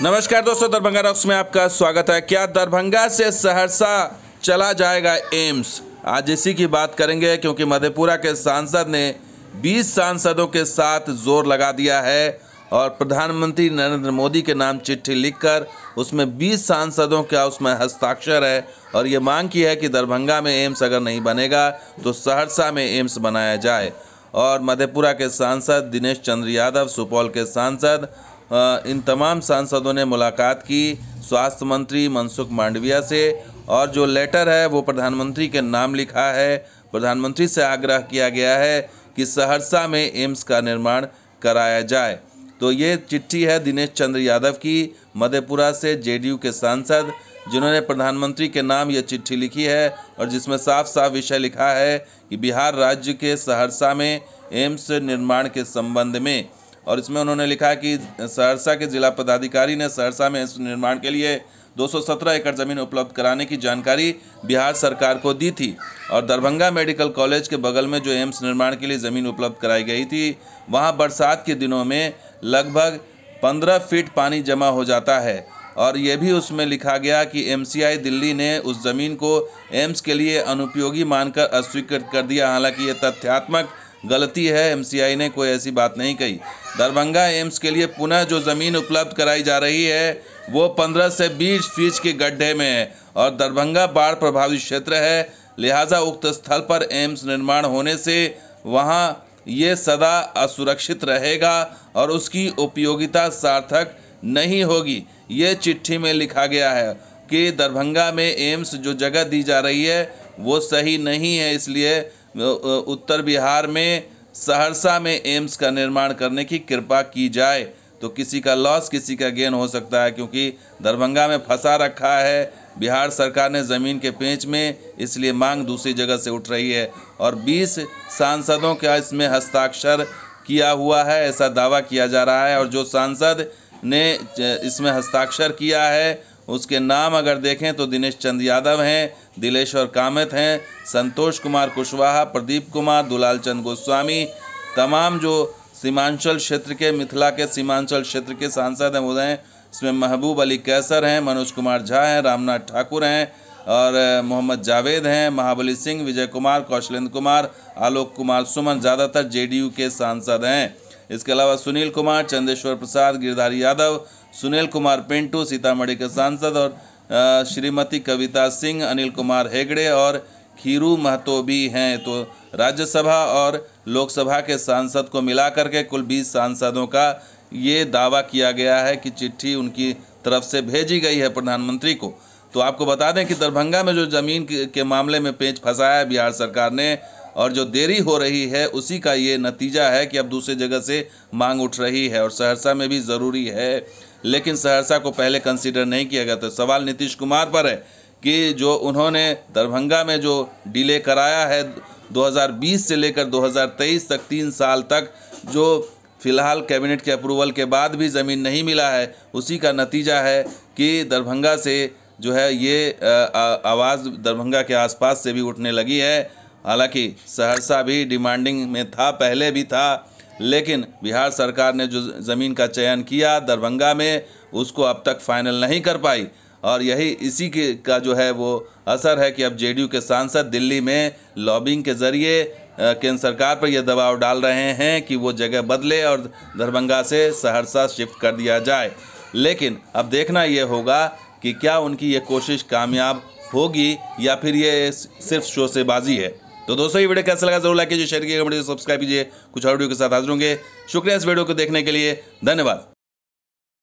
नमस्कार दोस्तों दरभंगा रॉक्स में आपका स्वागत है क्या दरभंगा से सहरसा चला जाएगा एम्स आज इसी की बात करेंगे क्योंकि मधेपुरा के सांसद ने 20 सांसदों के साथ जोर लगा दिया है और प्रधानमंत्री नरेंद्र मोदी के नाम चिट्ठी लिखकर उसमें 20 सांसदों का उसमें हस्ताक्षर है और ये मांग की है कि दरभंगा में एम्स अगर नहीं बनेगा तो सहरसा में एम्स बनाया जाए और मधेपुरा के सांसद दिनेश चंद्र यादव सुपौल के सांसद इन तमाम सांसदों ने मुलाकात की स्वास्थ्य मंत्री मनसुख मांडविया से और जो लेटर है वो प्रधानमंत्री के नाम लिखा है प्रधानमंत्री से आग्रह किया गया है कि सहरसा में एम्स का निर्माण कराया जाए तो ये चिट्ठी है दिनेश चंद्र यादव की मधेपुरा से जेडीयू के सांसद जिन्होंने प्रधानमंत्री के नाम ये चिट्ठी लिखी है और जिसमें साफ साफ विषय लिखा है कि बिहार राज्य के सहरसा में एम्स निर्माण के संबंध में और इसमें उन्होंने लिखा है कि सहरसा के जिला पदाधिकारी ने सहरसा में इस निर्माण के लिए 217 एकड़ ज़मीन उपलब्ध कराने की जानकारी बिहार सरकार को दी थी और दरभंगा मेडिकल कॉलेज के बगल में जो एम्स निर्माण के लिए ज़मीन उपलब्ध कराई गई थी वहाँ बरसात के दिनों में लगभग पंद्रह फीट पानी जमा हो जाता है और यह भी उसमें लिखा गया कि एम दिल्ली ने उस ज़मीन को एम्स के लिए अनुपयोगी मानकर अस्वीकृत कर दिया हालांकि ये तथ्यात्मक गलती है एमसीआई ने कोई ऐसी बात नहीं कही दरभंगा एम्स के लिए पुनः जो ज़मीन उपलब्ध कराई जा रही है वो 15 से 20 फीट के गड्ढे में है और दरभंगा बाढ़ प्रभावित क्षेत्र है लिहाजा उक्त स्थल पर एम्स निर्माण होने से वहाँ ये सदा असुरक्षित रहेगा और उसकी उपयोगिता सार्थक नहीं होगी ये चिट्ठी में लिखा गया है कि दरभंगा में एम्स जो जगह दी जा रही है वो सही नहीं है इसलिए उत्तर बिहार में सहरसा में एम्स का निर्माण करने की कृपा की जाए तो किसी का लॉस किसी का गेन हो सकता है क्योंकि दरभंगा में फंसा रखा है बिहार सरकार ने ज़मीन के पेंच में इसलिए मांग दूसरी जगह से उठ रही है और 20 सांसदों का इसमें हस्ताक्षर किया हुआ है ऐसा दावा किया जा रहा है और जो सांसद ने इसमें हस्ताक्षर किया है उसके नाम अगर देखें तो दिनेश चंद यादव हैं दिलेश्वर कामत हैं संतोष कुमार कुशवाहा प्रदीप कुमार दुलाल चंद गोस्वामी तमाम जो सीमांचल क्षेत्र के मिथिला के सीमांचल क्षेत्र के सांसद हैं वो हैं इसमें महबूब अली कैसर हैं मनोज कुमार झा हैं रामनाथ ठाकुर हैं और मोहम्मद जावेद हैं महाबली सिंह विजय कुमार कौशलेंद्र कुमार आलोक कुमार सुमन ज़्यादातर जेडीयू के सांसद हैं इसके अलावा सुनील कुमार चंदेश्वर प्रसाद गिरधारी यादव सुनील कुमार पिंटू सीतामढ़ी के सांसद और श्रीमती कविता सिंह अनिल कुमार हेगड़े और खीरू महतो भी हैं तो राज्यसभा और लोकसभा के सांसद को मिलाकर के कुल 20 सांसदों का ये दावा किया गया है कि चिट्ठी उनकी तरफ से भेजी गई है प्रधानमंत्री को तो आपको बता दें कि दरभंगा में जो ज़मीन के मामले में पेच फंसाया है बिहार सरकार ने और जो देरी हो रही है उसी का ये नतीजा है कि अब दूसरी जगह से मांग उठ रही है और सहरसा में भी ज़रूरी है लेकिन सहरसा को पहले कंसिडर नहीं किया गया तो सवाल नीतीश कुमार पर है कि जो उन्होंने दरभंगा में जो डिले कराया है 2020 से लेकर 2023 तक तीन साल तक जो फिलहाल कैबिनेट के अप्रूवल के बाद भी ज़मीन नहीं मिला है उसी का नतीजा है कि दरभंगा से जो है ये आवाज़ दरभंगा के आसपास से भी उठने लगी है हालांकि सहरसा भी डिमांडिंग में था पहले भी था लेकिन बिहार सरकार ने जो ज़मीन का चयन किया दरभंगा में उसको अब तक फाइनल नहीं कर पाई और यही इसी के का जो है वो असर है कि अब जेडीयू के सांसद दिल्ली में लॉबिंग के ज़रिए केंद्र सरकार पर यह दबाव डाल रहे हैं कि वो जगह बदले और दरभंगा से सहरसा शिफ्ट कर दिया जाए लेकिन अब देखना ये होगा कि क्या उनकी ये कोशिश कामयाब होगी या फिर ये सिर्फ शोसेबाजी है तो दोस्तों ये वीडियो कैसा लगा जरूर लाइक कीजिए शेयर कीजिए सब्सक्राइब कीजिए कुछ और वीडियो के साथ हाजिर होंगे शुक्रिया इस वीडियो को देखने के लिए धन्यवाद